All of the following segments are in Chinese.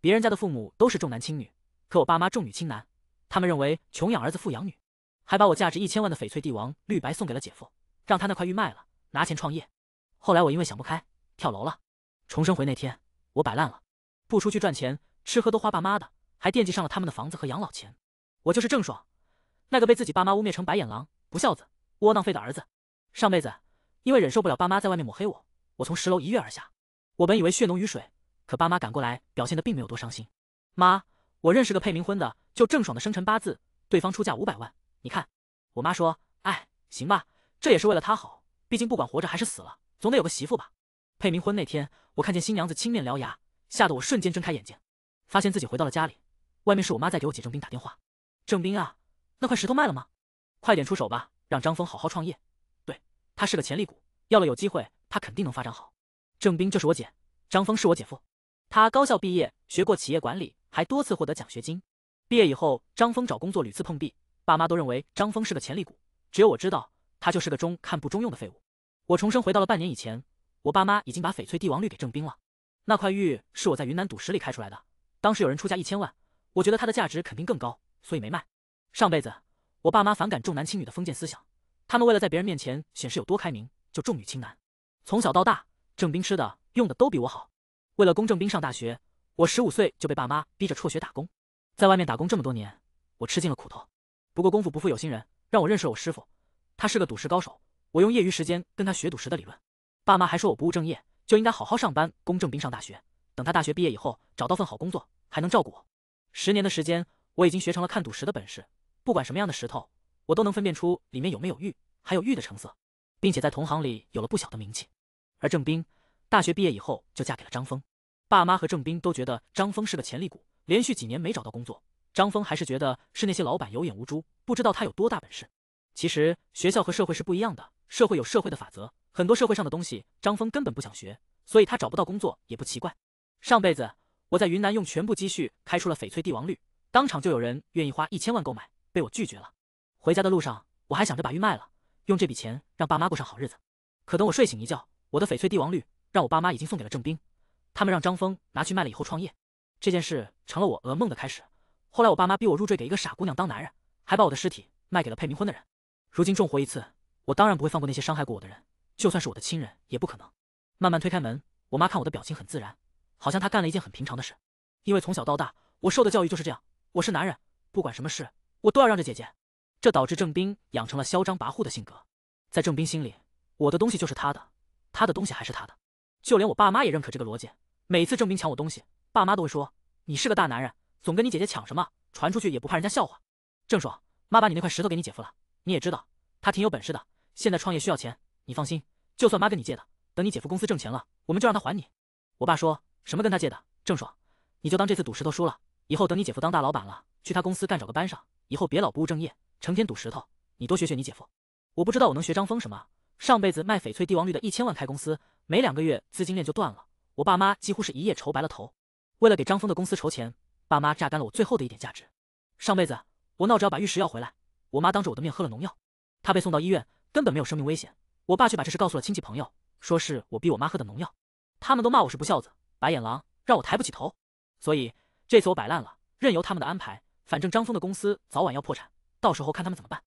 别人家的父母都是重男轻女，可我爸妈重女轻男，他们认为穷养儿子富养女，还把我价值一千万的翡翠帝王绿白送给了姐夫，让他那块玉卖了，拿钱创业。后来我因为想不开跳楼了，重生回那天我摆烂了，不出去赚钱，吃喝都花爸妈的，还惦记上了他们的房子和养老钱。我就是郑爽，那个被自己爸妈污蔑成白眼狼、不孝子、窝囊废的儿子。上辈子因为忍受不了爸妈在外面抹黑我，我从十楼一跃而下。我本以为血浓于水。可爸妈赶过来，表现得并没有多伤心。妈，我认识个配冥婚的，就郑爽的生辰八字，对方出价五百万。你看，我妈说：“哎，行吧，这也是为了他好。毕竟不管活着还是死了，总得有个媳妇吧。”配冥婚那天，我看见新娘子青面獠牙，吓得我瞬间睁开眼睛，发现自己回到了家里。外面是我妈在给我姐郑冰打电话：“郑冰啊，那块石头卖了吗？快点出手吧，让张峰好好创业。对，他是个潜力股，要了有机会，他肯定能发展好。郑冰就是我姐，张峰是我姐夫。”他高校毕业，学过企业管理，还多次获得奖学金。毕业以后，张峰找工作屡次碰壁，爸妈都认为张峰是个潜力股。只有我知道，他就是个中看不中用的废物。我重生回到了半年以前，我爸妈已经把翡翠帝王绿给郑冰了。那块玉是我在云南赌石里开出来的，当时有人出价一千万，我觉得它的价值肯定更高，所以没卖。上辈子我爸妈反感重男轻女的封建思想，他们为了在别人面前显示有多开明，就重女轻男。从小到大，郑冰吃的用的都比我好。为了供郑兵上大学，我十五岁就被爸妈逼着辍学打工，在外面打工这么多年，我吃尽了苦头。不过功夫不负有心人，让我认识了我师傅，他是个赌石高手。我用业余时间跟他学赌石的理论。爸妈还说我不务正业，就应该好好上班，供郑兵上大学。等他大学毕业以后找到份好工作，还能照顾我。十年的时间，我已经学成了看赌石的本事，不管什么样的石头，我都能分辨出里面有没有玉，还有玉的成色，并且在同行里有了不小的名气。而郑斌，大学毕业以后就嫁给了张峰。爸妈和郑斌都觉得张峰是个潜力股，连续几年没找到工作，张峰还是觉得是那些老板有眼无珠，不知道他有多大本事。其实学校和社会是不一样的，社会有社会的法则，很多社会上的东西张峰根本不想学，所以他找不到工作也不奇怪。上辈子我在云南用全部积蓄开出了翡翠帝王绿，当场就有人愿意花一千万购买，被我拒绝了。回家的路上我还想着把玉卖了，用这笔钱让爸妈过上好日子，可等我睡醒一觉，我的翡翠帝王绿让我爸妈已经送给了郑斌。他们让张峰拿去卖了以后创业，这件事成了我噩梦的开始。后来我爸妈逼我入赘给一个傻姑娘当男人，还把我的尸体卖给了配冥婚的人。如今重活一次，我当然不会放过那些伤害过我的人，就算是我的亲人也不可能。慢慢推开门，我妈看我的表情很自然，好像她干了一件很平常的事。因为从小到大我受的教育就是这样，我是男人，不管什么事我都要让着姐姐。这导致郑斌养成了嚣张跋扈的性格。在郑斌心里，我的东西就是他的，他的东西还是他的。就连我爸妈也认可这个逻辑。每次郑斌抢我东西，爸妈都会说：“你是个大男人，总跟你姐姐抢什么？传出去也不怕人家笑话。”郑爽，妈把你那块石头给你姐夫了，你也知道他挺有本事的。现在创业需要钱，你放心，就算妈跟你借的，等你姐夫公司挣钱了，我们就让他还你。我爸说什么跟他借的，郑爽，你就当这次赌石头输了，以后等你姐夫当大老板了，去他公司干找个班上，以后别老不务正业，成天赌石头。你多学学你姐夫。我不知道我能学张峰什么，上辈子卖翡翠帝王绿的一千万开公司。没两个月，资金链就断了。我爸妈几乎是一夜愁白了头。为了给张峰的公司筹钱，爸妈榨干了我最后的一点价值。上辈子我闹着要把玉石要回来，我妈当着我的面喝了农药，她被送到医院，根本没有生命危险。我爸却把这事告诉了亲戚朋友，说是我逼我妈喝的农药。他们都骂我是不孝子、白眼狼，让我抬不起头。所以这次我摆烂了，任由他们的安排。反正张峰的公司早晚要破产，到时候看他们怎么办。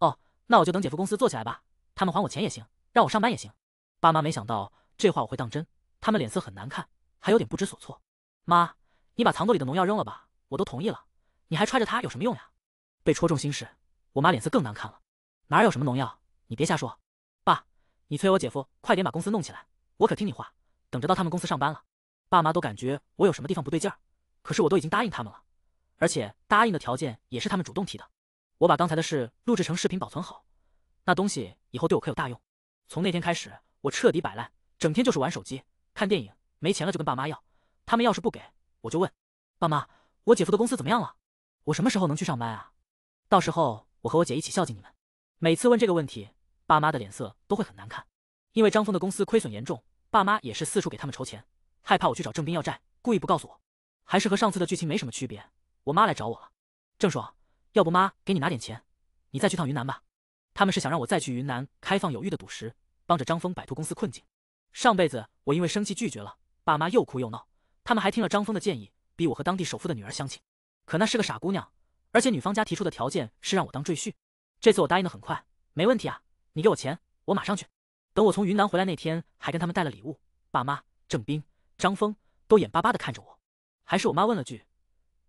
哦，那我就等姐夫公司做起来吧，他们还我钱也行，让我上班也行。爸妈没想到。这话我会当真。他们脸色很难看，还有点不知所措。妈，你把藏兜里的农药扔了吧，我都同意了，你还揣着它有什么用呀？被戳中心事，我妈脸色更难看了。哪有什么农药？你别瞎说。爸，你催我姐夫快点把公司弄起来，我可听你话。等着到他们公司上班了，爸妈都感觉我有什么地方不对劲儿。可是我都已经答应他们了，而且答应的条件也是他们主动提的。我把刚才的事录制成视频保存好，那东西以后对我可有大用。从那天开始，我彻底摆烂。整天就是玩手机、看电影，没钱了就跟爸妈要，他们要是不给，我就问爸妈：“我姐夫的公司怎么样了？我什么时候能去上班啊？”到时候我和我姐一起孝敬你们。每次问这个问题，爸妈的脸色都会很难看，因为张峰的公司亏损严重，爸妈也是四处给他们筹钱，害怕我去找郑斌要债，故意不告诉我。还是和上次的剧情没什么区别。我妈来找我了，郑爽，要不妈给你拿点钱，你再去趟云南吧。他们是想让我再去云南开放有玉的赌石，帮着张峰摆脱公司困境。上辈子我因为生气拒绝了，爸妈又哭又闹，他们还听了张峰的建议，逼我和当地首富的女儿相亲。可那是个傻姑娘，而且女方家提出的条件是让我当赘婿。这次我答应的很快，没问题啊，你给我钱，我马上去。等我从云南回来那天，还跟他们带了礼物。爸妈、郑斌、张峰都眼巴巴的看着我，还是我妈问了句：“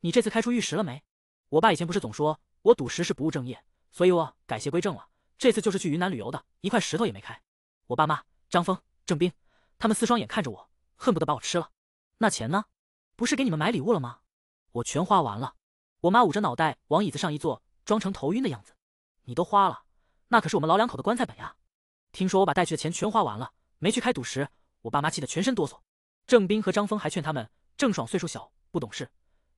你这次开出玉石了没？”我爸以前不是总说我赌石是不务正业，所以我改邪归正了。这次就是去云南旅游的，一块石头也没开。我爸妈、张峰。郑斌，他们四双眼看着我，恨不得把我吃了。那钱呢？不是给你们买礼物了吗？我全花完了。我妈捂着脑袋往椅子上一坐，装成头晕的样子。你都花了，那可是我们老两口的棺材本呀！听说我把带去的钱全花完了，没去开赌石。我爸妈气得全身哆嗦。郑斌和张峰还劝他们，郑爽岁数小，不懂事，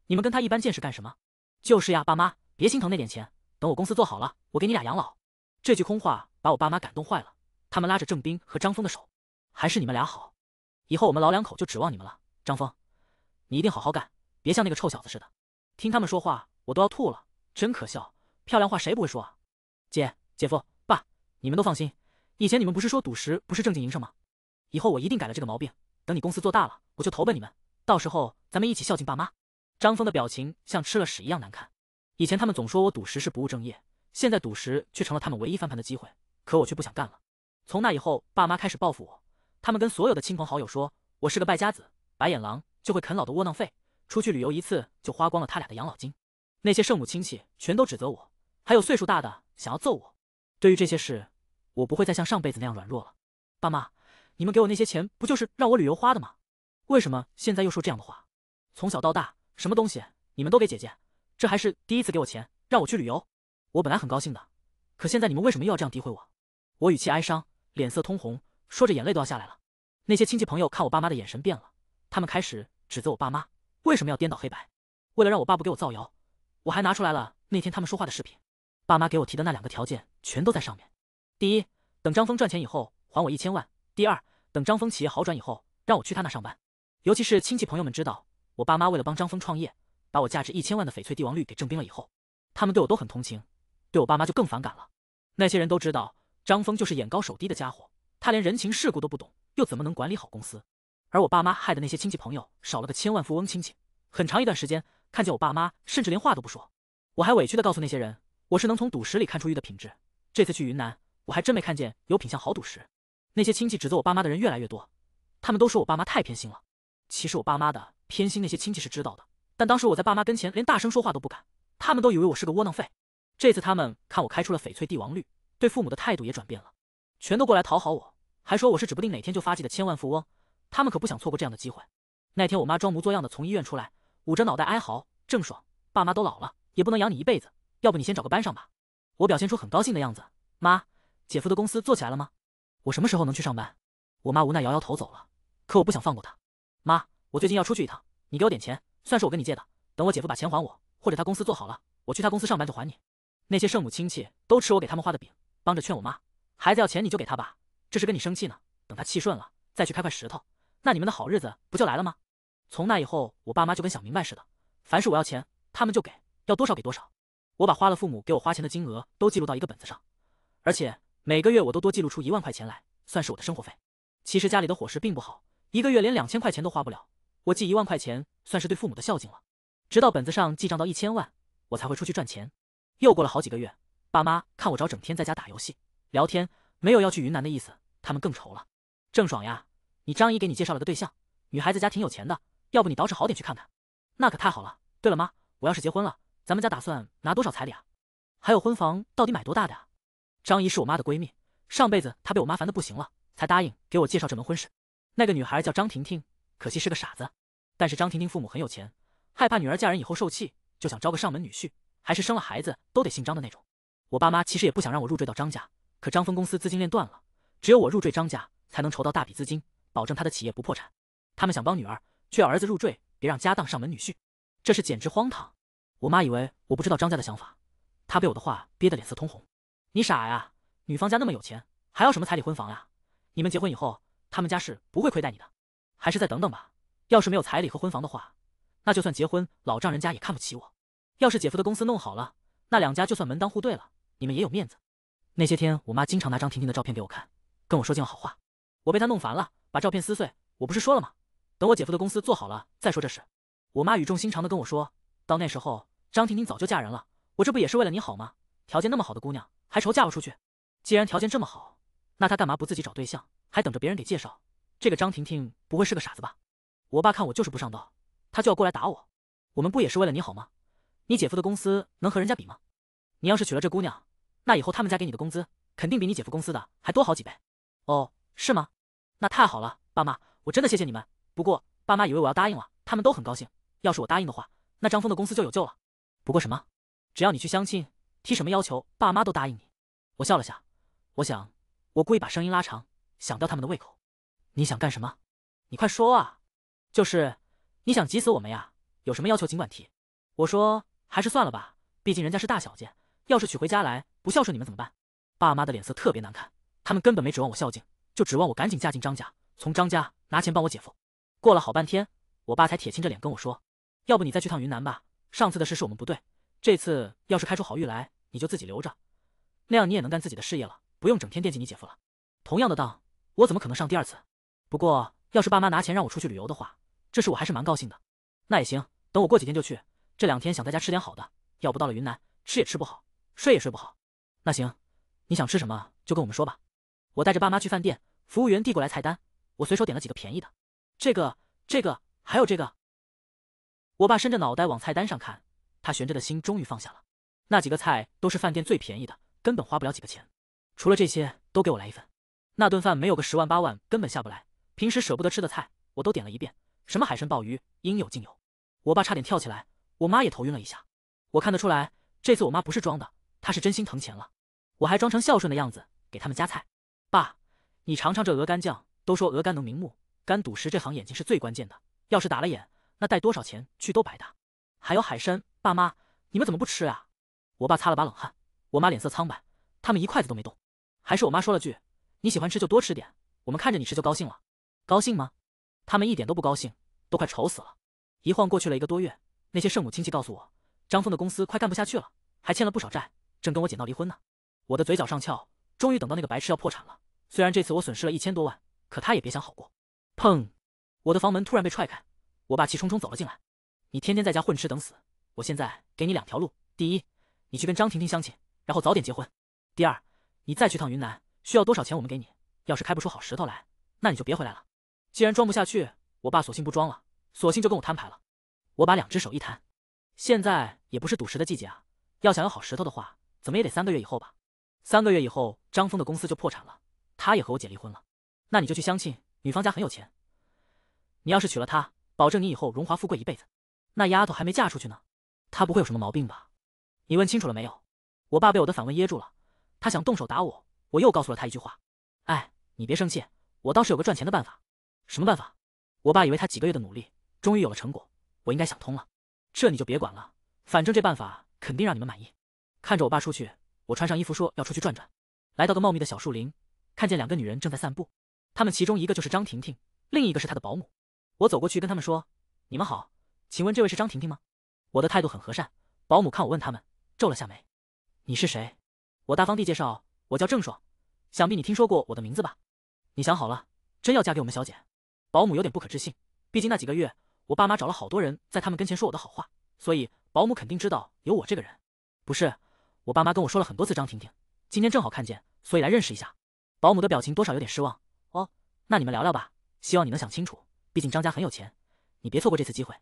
你们跟他一般见识干什么？就是呀，爸妈别心疼那点钱，等我公司做好了，我给你俩养老。这句空话把我爸妈感动坏了，他们拉着郑斌和张峰的手。还是你们俩好，以后我们老两口就指望你们了。张峰，你一定好好干，别像那个臭小子似的。听他们说话，我都要吐了，真可笑！漂亮话谁不会说啊？姐姐夫、爸，你们都放心。以前你们不是说赌石不是正经营生吗？以后我一定改了这个毛病。等你公司做大了，我就投奔你们，到时候咱们一起孝敬爸妈。张峰的表情像吃了屎一样难看。以前他们总说我赌石是不务正业，现在赌石却成了他们唯一翻盘的机会，可我却不想干了。从那以后，爸妈开始报复我。他们跟所有的亲朋好友说：“我是个败家子、白眼狼，就会啃老的窝囊废。”出去旅游一次就花光了他俩的养老金，那些圣母亲戚全都指责我，还有岁数大的想要揍我。对于这些事，我不会再像上辈子那样软弱了。爸妈，你们给我那些钱不就是让我旅游花的吗？为什么现在又说这样的话？从小到大，什么东西你们都给姐姐，这还是第一次给我钱让我去旅游。我本来很高兴的，可现在你们为什么又要这样诋毁我？我语气哀伤，脸色通红。说着眼泪都要下来了。那些亲戚朋友看我爸妈的眼神变了，他们开始指责我爸妈为什么要颠倒黑白。为了让我爸不给我造谣，我还拿出来了那天他们说话的视频。爸妈给我提的那两个条件全都在上面：第一，等张峰赚钱以后还我一千万；第二，等张峰企业好转以后让我去他那上班。尤其是亲戚朋友们知道我爸妈为了帮张峰创业，把我价值一千万的翡翠帝王绿给征兵了以后，他们对我都很同情，对我爸妈就更反感了。那些人都知道张峰就是眼高手低的家伙。他连人情世故都不懂，又怎么能管理好公司？而我爸妈害的那些亲戚朋友少了个千万富翁亲戚，很长一段时间看见我爸妈，甚至连话都不说。我还委屈的告诉那些人，我是能从赌石里看出玉的品质。这次去云南，我还真没看见有品相好赌石。那些亲戚指责我爸妈的人越来越多，他们都说我爸妈太偏心了。其实我爸妈的偏心那些亲戚是知道的，但当时我在爸妈跟前连大声说话都不敢，他们都以为我是个窝囊废。这次他们看我开出了翡翠帝王绿，对父母的态度也转变了，全都过来讨好我。还说我是指不定哪天就发迹的千万富翁，他们可不想错过这样的机会。那天我妈装模作样的从医院出来，捂着脑袋哀嚎：“郑爽，爸妈都老了，也不能养你一辈子，要不你先找个班上吧。”我表现出很高兴的样子：“妈，姐夫的公司做起来了吗？我什么时候能去上班？”我妈无奈摇摇头走了。可我不想放过她。妈，我最近要出去一趟，你给我点钱，算是我跟你借的。等我姐夫把钱还我，或者他公司做好了，我去他公司上班就还你。那些圣母亲戚都吃我给他们画的饼，帮着劝我妈：“孩子要钱你就给他吧。”这是跟你生气呢，等他气顺了再去开块石头，那你们的好日子不就来了吗？从那以后，我爸妈就跟想明白似的，凡是我要钱，他们就给，要多少给多少。我把花了父母给我花钱的金额都记录到一个本子上，而且每个月我都多记录出一万块钱来，算是我的生活费。其实家里的伙食并不好，一个月连两千块钱都花不了，我记一万块钱算是对父母的孝敬了。直到本子上记账到一千万，我才会出去赚钱。又过了好几个月，爸妈看我找整天在家打游戏、聊天，没有要去云南的意思。他们更愁了。郑爽呀，你张姨给你介绍了个对象，女孩子家挺有钱的，要不你捯饬好点去看看？那可太好了。对了妈，我要是结婚了，咱们家打算拿多少彩礼啊？还有婚房到底买多大的啊？张姨是我妈的闺蜜，上辈子她被我妈烦的不行了，才答应给我介绍这门婚事。那个女孩叫张婷婷，可惜是个傻子。但是张婷婷父母很有钱，害怕女儿嫁人以后受气，就想招个上门女婿，还是生了孩子都得姓张的那种。我爸妈其实也不想让我入赘到张家，可张峰公司资金链断了。只有我入赘张家，才能筹到大笔资金，保证他的企业不破产。他们想帮女儿，却要儿子入赘，别让家当上门女婿，这是简直荒唐。我妈以为我不知道张家的想法，她被我的话憋得脸色通红。你傻呀，女方家那么有钱，还要什么彩礼、婚房呀？你们结婚以后，他们家是不会亏待你的。还是再等等吧。要是没有彩礼和婚房的话，那就算结婚，老丈人家也看不起我。要是姐夫的公司弄好了，那两家就算门当户对了，你们也有面子。那些天，我妈经常拿张婷婷的照片给我看。跟我说尽了好话，我被他弄烦了，把照片撕碎。我不是说了吗？等我姐夫的公司做好了再说这事。我妈语重心长的跟我说，到那时候张婷婷早就嫁人了。我这不也是为了你好吗？条件那么好的姑娘，还愁嫁不出去？既然条件这么好，那她干嘛不自己找对象，还等着别人给介绍？这个张婷婷不会是个傻子吧？我爸看我就是不上道，他就要过来打我。我们不也是为了你好吗？你姐夫的公司能和人家比吗？你要是娶了这姑娘，那以后他们家给你的工资肯定比你姐夫公司的还多好几倍。哦，是吗？那太好了，爸妈，我真的谢谢你们。不过爸妈以为我要答应了，他们都很高兴。要是我答应的话，那张峰的公司就有救了。不过什么？只要你去相亲，提什么要求，爸妈都答应你。我笑了笑，我想我故意把声音拉长，想吊他们的胃口。你想干什么？你快说啊！就是你想急死我们呀？有什么要求尽管提。我说还是算了吧，毕竟人家是大小姐，要是娶回家来不孝顺你们怎么办？爸妈的脸色特别难看。他们根本没指望我孝敬，就指望我赶紧嫁进张家，从张家拿钱帮我姐夫。过了好半天，我爸才铁青着脸跟我说：“要不你再去趟云南吧。上次的事是我们不对，这次要是开出好玉来，你就自己留着，那样你也能干自己的事业了，不用整天惦记你姐夫了。”同样的当，我怎么可能上第二次？不过要是爸妈拿钱让我出去旅游的话，这事我还是蛮高兴的。那也行，等我过几天就去。这两天想在家吃点好的，要不到了云南吃也吃不好，睡也睡不好。那行，你想吃什么就跟我们说吧。我带着爸妈去饭店，服务员递过来菜单，我随手点了几个便宜的，这个、这个还有这个。我爸伸着脑袋往菜单上看，他悬着的心终于放下了。那几个菜都是饭店最便宜的，根本花不了几个钱。除了这些，都给我来一份。那顿饭没有个十万八万根本下不来。平时舍不得吃的菜我都点了一遍，什么海参、鲍鱼，应有尽有。我爸差点跳起来，我妈也头晕了一下。我看得出来，这次我妈不是装的，她是真心疼钱了。我还装成孝顺的样子，给他们夹菜。爸，你尝尝这鹅肝酱，都说鹅肝能明目，肝赌石这行眼睛是最关键的，要是打了眼，那带多少钱去都白搭。还有海参，爸妈你们怎么不吃啊？我爸擦了把冷汗，我妈脸色苍白，他们一筷子都没动。还是我妈说了句：“你喜欢吃就多吃点，我们看着你吃就高兴了。”高兴吗？他们一点都不高兴，都快愁死了。一晃过去了一个多月，那些圣母亲戚告诉我，张峰的公司快干不下去了，还欠了不少债，正跟我姐闹离婚呢。我的嘴角上翘。终于等到那个白痴要破产了。虽然这次我损失了一千多万，可他也别想好过。砰！我的房门突然被踹开，我爸气冲冲走了进来。你天天在家混吃等死，我现在给你两条路：第一，你去跟张婷婷相亲，然后早点结婚；第二，你再去趟云南，需要多少钱我们给你。要是开不出好石头来，那你就别回来了。既然装不下去，我爸索性不装了，索性就跟我摊牌了。我把两只手一摊，现在也不是赌石的季节啊。要想要好石头的话，怎么也得三个月以后吧。三个月以后。张峰的公司就破产了，他也和我姐离婚了。那你就去相亲，女方家很有钱。你要是娶了她，保证你以后荣华富贵一辈子。那丫头还没嫁出去呢，她不会有什么毛病吧？你问清楚了没有？我爸被我的反问噎住了，他想动手打我，我又告诉了他一句话。哎，你别生气，我倒是有个赚钱的办法。什么办法？我爸以为他几个月的努力终于有了成果，我应该想通了。这你就别管了，反正这办法肯定让你们满意。看着我爸出去，我穿上衣服说要出去转转。来到个茂密的小树林，看见两个女人正在散步，她们其中一个就是张婷婷，另一个是她的保姆。我走过去跟她们说：“你们好，请问这位是张婷婷吗？”我的态度很和善。保姆看我问他们，皱了下眉：“你是谁？”我大方地介绍：“我叫郑爽，想必你听说过我的名字吧？”你想好了，真要嫁给我们小姐？保姆有点不可置信，毕竟那几个月我爸妈找了好多人在他们跟前说我的好话，所以保姆肯定知道有我这个人。不是，我爸妈跟我说了很多次张婷婷。今天正好看见，所以来认识一下。保姆的表情多少有点失望。哦，那你们聊聊吧。希望你能想清楚，毕竟张家很有钱，你别错过这次机会。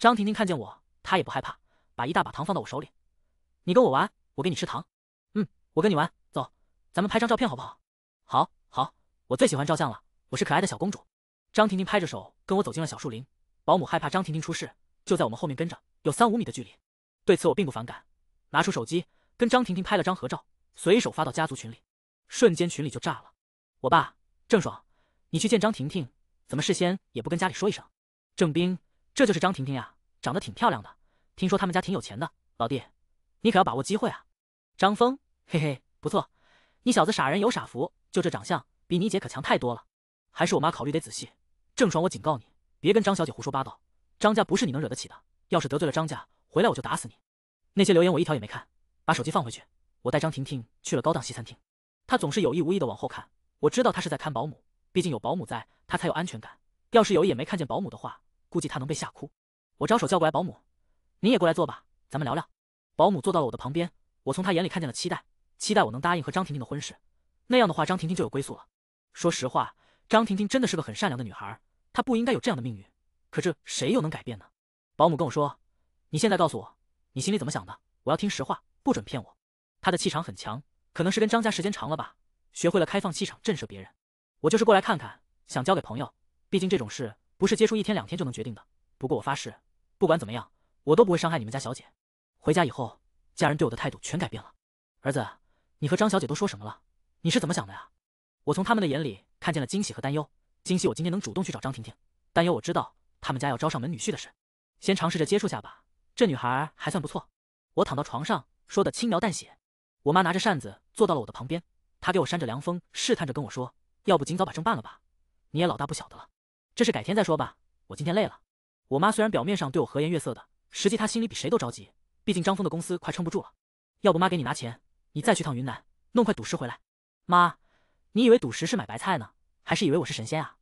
张婷婷看见我，她也不害怕，把一大把糖放到我手里。你跟我玩，我给你吃糖。嗯，我跟你玩，走，咱们拍张照片好不好？好，好，我最喜欢照相了。我是可爱的小公主。张婷婷拍着手跟我走进了小树林。保姆害怕张婷婷出事，就在我们后面跟着，有三五米的距离。对此我并不反感，拿出手机跟张婷婷拍了张合照。随手发到家族群里，瞬间群里就炸了。我爸，郑爽，你去见张婷婷，怎么事先也不跟家里说一声？郑冰，这就是张婷婷呀，长得挺漂亮的，听说他们家挺有钱的。老弟，你可要把握机会啊！张峰，嘿嘿，不错，你小子傻人有傻福，就这长相，比你姐可强太多了。还是我妈考虑得仔细。郑爽，我警告你，别跟张小姐胡说八道，张家不是你能惹得起的，要是得罪了张家，回来我就打死你。那些留言我一条也没看，把手机放回去。我带张婷婷去了高档西餐厅，她总是有意无意的往后看，我知道她是在看保姆，毕竟有保姆在她才有安全感。要是有一眼没看见保姆的话，估计她能被吓哭。我招手叫过来保姆，你也过来坐吧，咱们聊聊。保姆坐到了我的旁边，我从她眼里看见了期待，期待我能答应和张婷婷的婚事，那样的话张婷婷就有归宿了。说实话，张婷婷真的是个很善良的女孩，她不应该有这样的命运，可这谁又能改变呢？保姆跟我说，你现在告诉我你心里怎么想的，我要听实话，不准骗我。他的气场很强，可能是跟张家时间长了吧，学会了开放气场震慑别人。我就是过来看看，想交给朋友。毕竟这种事不是接触一天两天就能决定的。不过我发誓，不管怎么样，我都不会伤害你们家小姐。回家以后，家人对我的态度全改变了。儿子，你和张小姐都说什么了？你是怎么想的呀？我从他们的眼里看见了惊喜和担忧。惊喜我今天能主动去找张婷婷；担忧我知道他们家要招上门女婿的事。先尝试着接触下吧，这女孩还算不错。我躺到床上，说的轻描淡写。我妈拿着扇子坐到了我的旁边，她给我扇着凉风，试探着跟我说：“要不尽早把证办了吧，你也老大不小的了，这事改天再说吧。”我今天累了。我妈虽然表面上对我和颜悦色的，实际她心里比谁都着急，毕竟张峰的公司快撑不住了。要不妈给你拿钱，你再去趟云南弄块赌石回来。妈，你以为赌石是买白菜呢，还是以为我是神仙啊？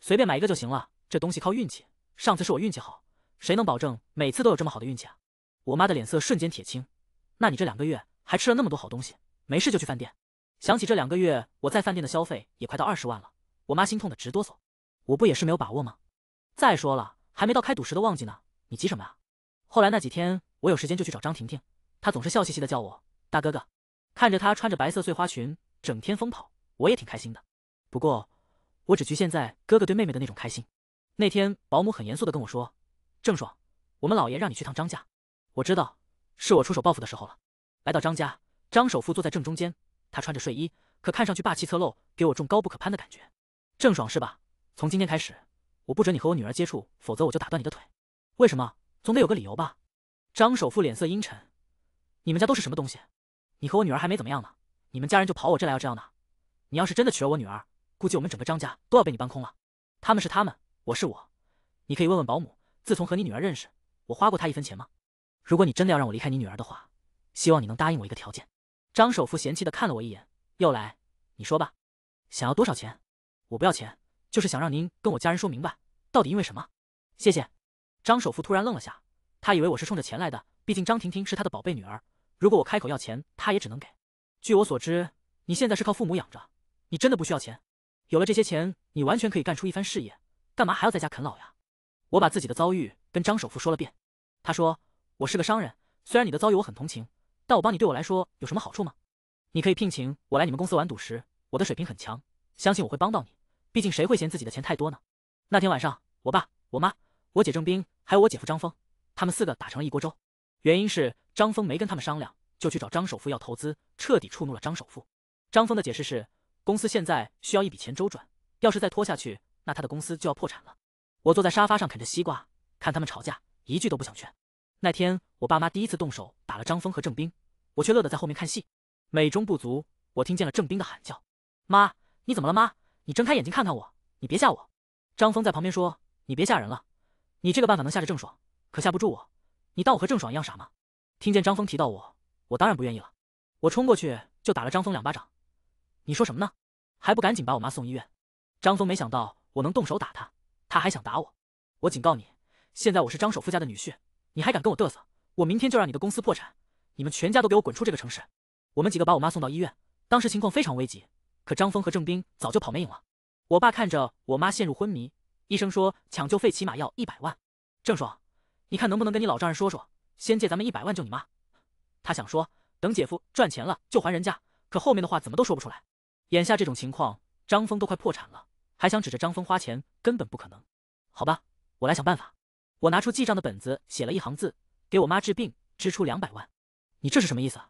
随便买一个就行了，这东西靠运气，上次是我运气好，谁能保证每次都有这么好的运气啊？我妈的脸色瞬间铁青。那你这两个月？还吃了那么多好东西，没事就去饭店。想起这两个月我在饭店的消费也快到二十万了，我妈心痛的直哆嗦。我不也是没有把握吗？再说了，还没到开赌石的旺季呢，你急什么啊？后来那几天我有时间就去找张婷婷，她总是笑嘻嘻的叫我大哥哥，看着她穿着白色碎花裙，整天疯跑，我也挺开心的。不过，我只局限在哥哥对妹妹的那种开心。那天保姆很严肃的跟我说：“郑爽，我们老爷让你去趟张家。”我知道，是我出手报复的时候了。来到张家，张首富坐在正中间，他穿着睡衣，可看上去霸气侧漏，给我种高不可攀的感觉。郑爽是吧？从今天开始，我不准你和我女儿接触，否则我就打断你的腿。为什么？总得有个理由吧？张首富脸色阴沉。你们家都是什么东西？你和我女儿还没怎么样呢，你们家人就跑我这来要这样呢？你要是真的娶了我女儿，估计我们整个张家都要被你搬空了。他们是他们，我是我，你可以问问保姆，自从和你女儿认识，我花过她一分钱吗？如果你真的要让我离开你女儿的话。希望你能答应我一个条件。张首富嫌弃的看了我一眼，又来，你说吧，想要多少钱？我不要钱，就是想让您跟我家人说明白，到底因为什么？谢谢。张首富突然愣了下，他以为我是冲着钱来的，毕竟张婷婷是他的宝贝女儿。如果我开口要钱，他也只能给。据我所知，你现在是靠父母养着，你真的不需要钱？有了这些钱，你完全可以干出一番事业，干嘛还要在家啃老呀？我把自己的遭遇跟张首富说了遍，他说：“我是个商人，虽然你的遭遇我很同情。”但我帮你对我来说有什么好处吗？你可以聘请我来你们公司玩赌石，我的水平很强，相信我会帮到你。毕竟谁会嫌自己的钱太多呢？那天晚上，我爸、我妈、我姐郑冰还有我姐夫张峰，他们四个打成了一锅粥。原因是张峰没跟他们商量就去找张首富要投资，彻底触怒了张首富。张峰的解释是，公司现在需要一笔钱周转，要是再拖下去，那他的公司就要破产了。我坐在沙发上啃着西瓜，看他们吵架，一句都不想劝。那天我爸妈第一次动手打了张峰和郑斌，我却乐得在后面看戏。美中不足，我听见了郑斌的喊叫：“妈，你怎么了？妈，你睁开眼睛看看我，你别吓我。”张峰在旁边说：“你别吓人了，你这个办法能吓着郑爽，可吓不住我。你当我和郑爽一样傻吗？”听见张峰提到我，我当然不愿意了，我冲过去就打了张峰两巴掌。你说什么呢？还不赶紧把我妈送医院？张峰没想到我能动手打他，他还想打我。我警告你，现在我是张首富家的女婿。你还敢跟我嘚瑟？我明天就让你的公司破产，你们全家都给我滚出这个城市！我们几个把我妈送到医院，当时情况非常危急，可张峰和郑斌早就跑没影了。我爸看着我妈陷入昏迷，医生说抢救费起码要一百万。郑爽，你看能不能跟你老丈人说说，先借咱们一百万救你妈？他想说等姐夫赚钱了就还人家，可后面的话怎么都说不出来。眼下这种情况，张峰都快破产了，还想指着张峰花钱，根本不可能。好吧，我来想办法。我拿出记账的本子，写了一行字：“给我妈治病，支出两百万。”你这是什么意思？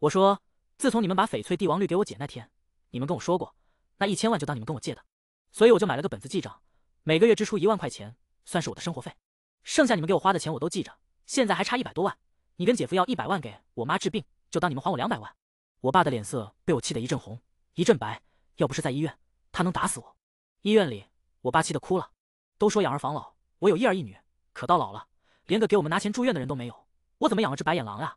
我说：“自从你们把翡翠帝王绿给我姐那天，你们跟我说过那一千万就当你们跟我借的，所以我就买了个本子记账，每个月支出一万块钱，算是我的生活费，剩下你们给我花的钱我都记着。现在还差一百多万，你跟姐夫要一百万给我妈治病，就当你们还我两百万。”我爸的脸色被我气得一阵红一阵白，要不是在医院，他能打死我。医院里，我爸气得哭了。都说养儿防老，我有一儿一女。可到老了，连个给我们拿钱住院的人都没有，我怎么养了只白眼狼啊？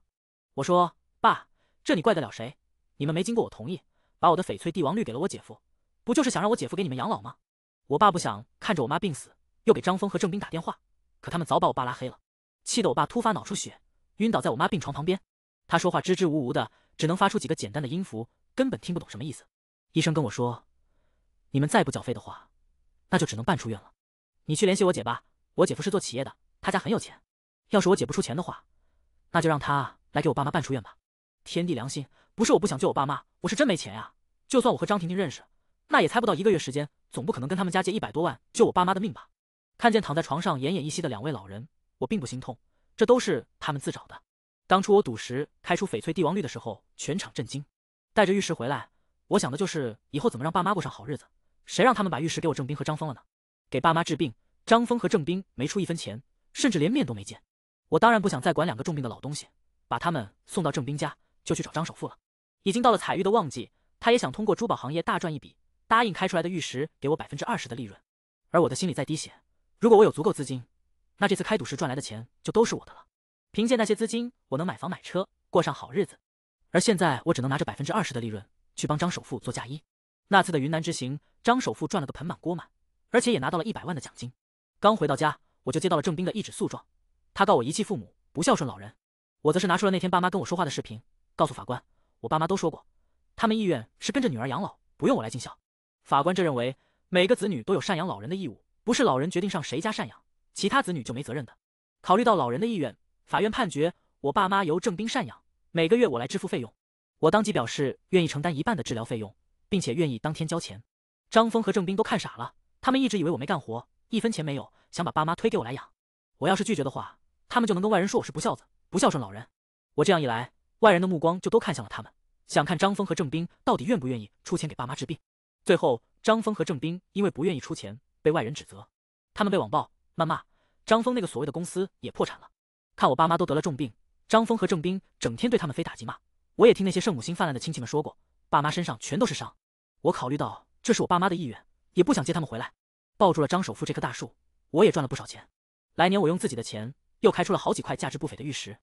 我说爸，这你怪得了谁？你们没经过我同意，把我的翡翠帝王绿给了我姐夫，不就是想让我姐夫给你们养老吗？我爸不想看着我妈病死，又给张峰和郑斌打电话，可他们早把我爸拉黑了，气得我爸突发脑出血，晕倒在我妈病床旁边。他说话支支吾吾的，只能发出几个简单的音符，根本听不懂什么意思。医生跟我说，你们再不缴费的话，那就只能办出院了。你去联系我姐吧。我姐夫是做企业的，他家很有钱。要是我姐不出钱的话，那就让他来给我爸妈办出院吧。天地良心，不是我不想救我爸妈，我是真没钱呀。就算我和张婷婷认识，那也猜不到一个月时间，总不可能跟他们家借一百多万救我爸妈的命吧？看见躺在床上奄奄一息的两位老人，我并不心痛，这都是他们自找的。当初我赌石开出翡翠帝王绿的时候，全场震惊。带着玉石回来，我想的就是以后怎么让爸妈过上好日子。谁让他们把玉石给我郑斌和张峰了呢？给爸妈治病。张峰和郑斌没出一分钱，甚至连面都没见。我当然不想再管两个重病的老东西，把他们送到郑斌家，就去找张首富了。已经到了采玉的旺季，他也想通过珠宝行业大赚一笔，答应开出来的玉石给我百分之二十的利润。而我的心里在滴血，如果我有足够资金，那这次开赌石赚来的钱就都是我的了。凭借那些资金，我能买房买车，过上好日子。而现在我只能拿着百分之二十的利润去帮张首富做嫁衣。那次的云南之行，张首富赚了个盆满锅满，而且也拿到了一百万的奖金。刚回到家，我就接到了郑斌的一纸诉状，他告我遗弃父母，不孝顺老人。我则是拿出了那天爸妈跟我说话的视频，告诉法官，我爸妈都说过，他们意愿是跟着女儿养老，不用我来尽孝。法官这认为每个子女都有赡养老人的义务，不是老人决定上谁家赡养，其他子女就没责任的。考虑到老人的意愿，法院判决我爸妈由郑斌赡养，每个月我来支付费用。我当即表示愿意承担一半的治疗费用，并且愿意当天交钱。张峰和郑斌都看傻了，他们一直以为我没干活。一分钱没有，想把爸妈推给我来养。我要是拒绝的话，他们就能跟外人说我是不孝子、不孝顺老人。我这样一来，外人的目光就都看向了他们，想看张峰和郑斌到底愿不愿意出钱给爸妈治病。最后，张峰和郑斌因为不愿意出钱，被外人指责，他们被网暴、谩骂。张峰那个所谓的公司也破产了。看我爸妈都得了重病，张峰和郑斌整天对他们非打即骂。我也听那些圣母心泛滥的亲戚们说过，爸妈身上全都是伤。我考虑到这是我爸妈的意愿，也不想接他们回来。抱住了张首富这棵大树，我也赚了不少钱。来年，我用自己的钱又开出了好几块价值不菲的玉石。